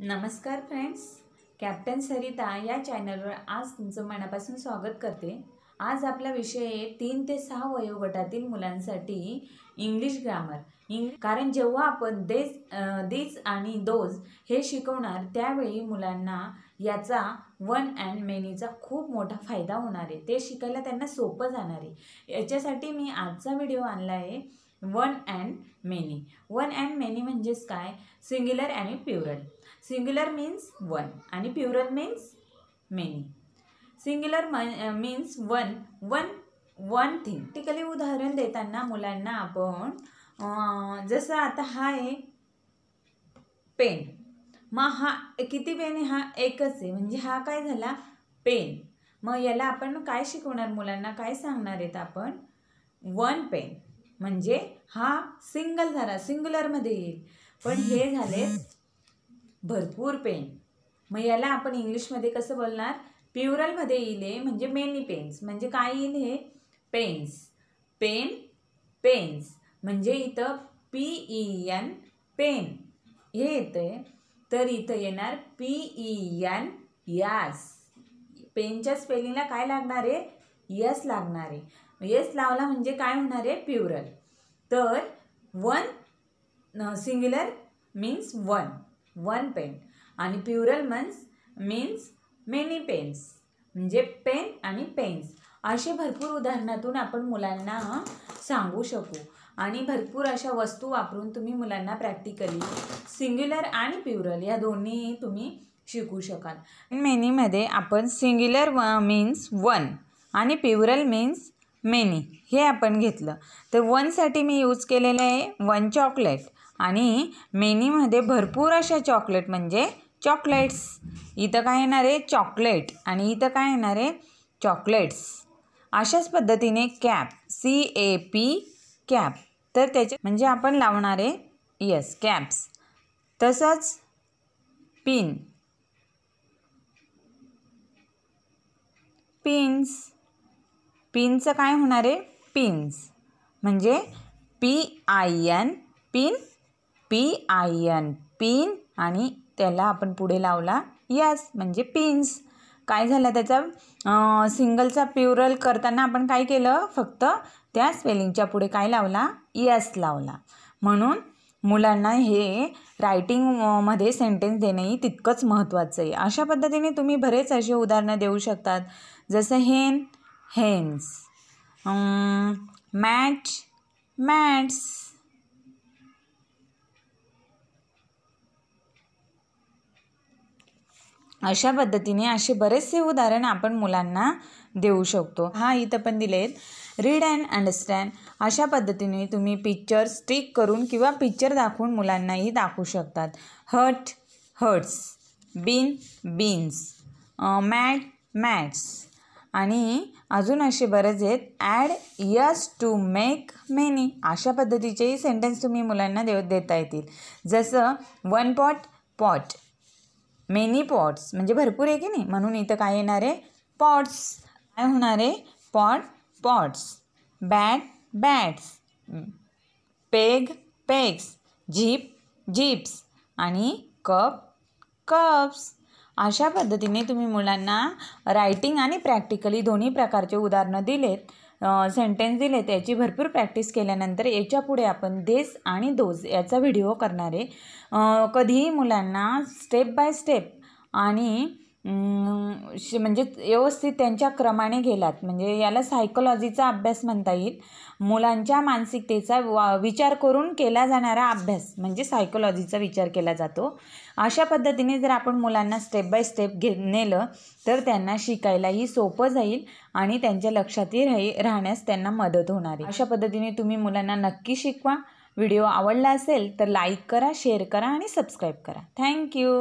नमस्कार friends captain Sarita या चॅनलवर आज तुमचं मनापासून स्वागत करते आज आपला विषय आहे तीन ते सहा वयोगटातील मुलांसाठी इंग्लिश ग्रामर इंग कारण जेव्हा आपण देस दिस आणि दोज हे शिकवणार त्यावेळी मुलांना याचा वन अँड मेनीचा खूप मोठा फायदा होणार आहे ते शिकायला त्यांना सोपं जाणार आहे याच्यासाठी मी आजचा व्हिडिओ आणला आहे one and many one and many म्हणजेच काय सिंग्युलर आणि प्युरल सिंग्युलर मीन्स वन आणि plural means many singular means one one one thing टिकली उदाहरण देताना मुलांना आपण जसं आता हा आहे पेन मग हा किती पेन आहे हा एकच आहे म्हणजे हा काय झाला पेन मग याला आपण काय शिकवणार मुलांना काय सांगणार आहेत आपण वन पेन म्हणजे हा सिंगल झाला सिंग्युलरमध्ये येईल पण हे झाले भरपूर पेन मग याला आपण इंग्लिशमध्ये कसं बोलणार प्युरलमध्ये येईल म्हणजे मेनी पेन्स म्हणजे काय येईल हे पेन्स पेन पेन्स म्हणजे इथं पी ई एन पेन हे येतं तर इथं येणार पी ई एन यास पेनच्या स्पेलिंगला काय लागणार आहे यस लागणार आहे येस लावला म्हणजे काय होणार आहे प्युरल तर one singular means one one pen आणि plural mans means many pens म्हणजे पेन आणि पेन्स असे भरपूर उदाहरणातून आपण मुलांना सांगू शकू आणि भरपूर अशा वस्तू वापरून तुम्ही मुलांना प्रॅक्टिकली सिंग्युलर आणि प्युरल या दोन्ही तुम्ही शिकू शकाल मेनीमध्ये आपण सिंग्युलर व मीन्स वन आणि प्युरल मीन्स मेनी हे आपण घेतलं तर वनसाठी मी यूज केलेलं आहे वन चॉकलेट आणि मेनीमध्ये भरपूर अशा चॉकलेट म्हणजे चॉकलेट्स इथं काय येणार आहे चॉकलेट आणि इथं काय येणार आहे चॉकलेट्स अशाच पद्धतीने cap C A P cap तर त्याचे म्हणजे आपण लावणारे येस कॅप्स तसंच पिन पिन्स पिनचं काय होणार आहे पिन्स म्हणजे P I N pin P I N pin आणि त्याला आपण पुढे लावला यस म्हणजे पिन्स काय झालं त्याचा सिंगलचा प्युरल करताना आपण काय केलं फक्त त्या स्पेलिंगच्या पुढे काय लावला यस लावला म्हणून मुलांना हे रायटिंगमध्ये सेंटेन्स देणंही तितकंच महत्त्वाचं आहे अशा पद्धतीने तुम्ही बरेच असे उदाहरणं देऊ शकतात जसं हेन hens um, mat mats अशा पद्धतीने असे बरेचसे उदाहरण आपण मुलांना देऊ शकतो हा इथं पण आहेत रीड अँड अंडरस्टँड अशा पद्धतीने तुम्ही पिक्चर स्टिक करून किंवा पिक्चर दाखवून मुलांनाही दाखवू शकतात hut hurts bean beans mat mats आणि अजून असे बरेच आहेत add S to make many अशा पद्धतीचेही सेंटेन्स तुम्ही मुलांना देव देता येतील जसं one pot pot many pots म्हणजे भरपूर आहे की नाही म्हणून इथं काय येणार आहे पॉट्स काय होणारे pot pots bat bats peg pegs jeep jeeps आणि कप कप्स अशा पद्धतीने तुम्ही मुलांना रायटिंग आणि प्रॅक्टिकली दोन्ही प्रकारचे उदाहरणं दिलेत सेंटेन्स दिले त्याची भरपूर प्रॅक्टिस केल्यानंतर याच्या पुढे आपण देस आणि दोज याचा व्हिडिओ करणारे कधीही मुलांना स्टेप बाय स्टेप आणि म्हणजे व्यवस्थित त्यांच्या क्रमाने गेलात म्हणजे याला सायकोलॉजीचा अभ्यास म्हणता येईल मुलांच्या मानसिकतेचा वा विचार करून केला जाणारा अभ्यास म्हणजे सायकोलॉजीचा विचार केला जातो अशा पद्धतीने जर आपण मुलांना स्टेप बाय स्टेप घे नेलं तर त्यांना शिकायलाही सोपं जाईल आणि त्यांच्या लक्षातही राही राहण्यास त्यांना मदत होणार आहे अशा पद्धतीने तुम्ही मुलांना नक्की शिकवा व्हिडिओ आवडला असेल तर लाईक करा शेअर करा आणि सबस्क्राईब करा थँक्यू